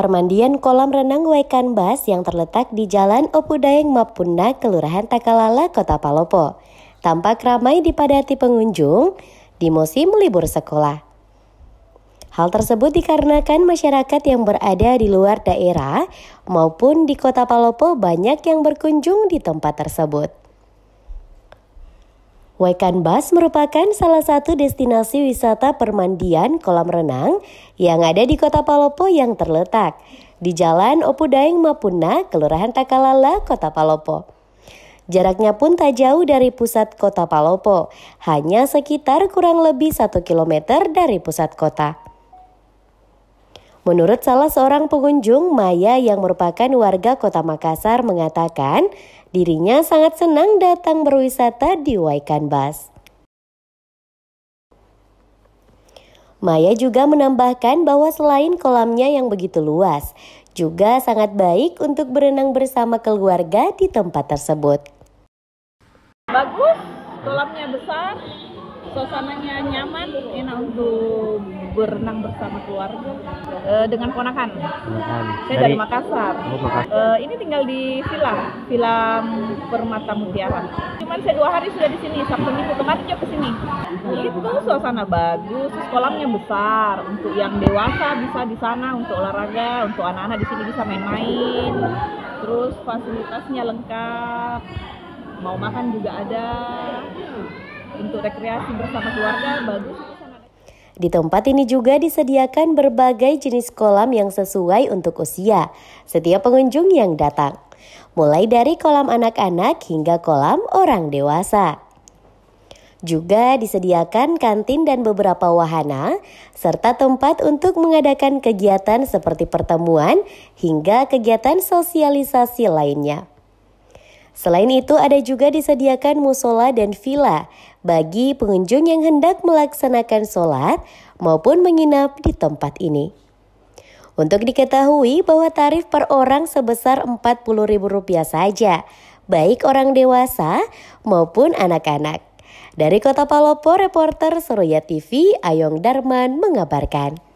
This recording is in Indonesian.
Permandian kolam renang Waikan Bas yang terletak di Jalan Opudayeng Mapunda, Kelurahan Takalala, Kota Palopo. Tampak ramai dipadati pengunjung di musim libur sekolah. Hal tersebut dikarenakan masyarakat yang berada di luar daerah maupun di Kota Palopo banyak yang berkunjung di tempat tersebut. Wekan Bas merupakan salah satu destinasi wisata permandian kolam renang yang ada di Kota Palopo yang terletak di Jalan Opudaeng Mapuna, Kelurahan Takalala, Kota Palopo. Jaraknya pun tak jauh dari pusat kota Palopo, hanya sekitar kurang lebih 1 km dari pusat kota. Menurut salah seorang pengunjung, Maya yang merupakan warga kota Makassar mengatakan dirinya sangat senang datang berwisata di Waikan Maya juga menambahkan bahwa selain kolamnya yang begitu luas, juga sangat baik untuk berenang bersama keluarga di tempat tersebut. Bagus, kolamnya besar, suasananya nyaman enak untuk berenang bersama keluarga e, dengan ponakan. Saya dari, dari Makassar. Oh, Makassar. E, ini tinggal di villa, villa Permata Mutiara. Cuman saya dua hari sudah di sini, Sabtu minggu kemarin juga ke sini. Itu suasana bagus, kolamnya besar. Untuk yang dewasa bisa di sana untuk olahraga, untuk anak-anak di sini bisa main-main. Terus fasilitasnya lengkap. Mau makan juga ada untuk rekreasi bersama keluarga bagus di tempat ini juga disediakan berbagai jenis kolam yang sesuai untuk usia setiap pengunjung yang datang, mulai dari kolam anak-anak hingga kolam orang dewasa. Juga disediakan kantin dan beberapa wahana, serta tempat untuk mengadakan kegiatan seperti pertemuan hingga kegiatan sosialisasi lainnya. Selain itu ada juga disediakan musola dan villa bagi pengunjung yang hendak melaksanakan sholat maupun menginap di tempat ini. Untuk diketahui bahwa tarif per orang sebesar Rp40.000 saja, baik orang dewasa maupun anak-anak. Dari Kota Palopo, reporter Seroya TV, Ayong Darman mengabarkan.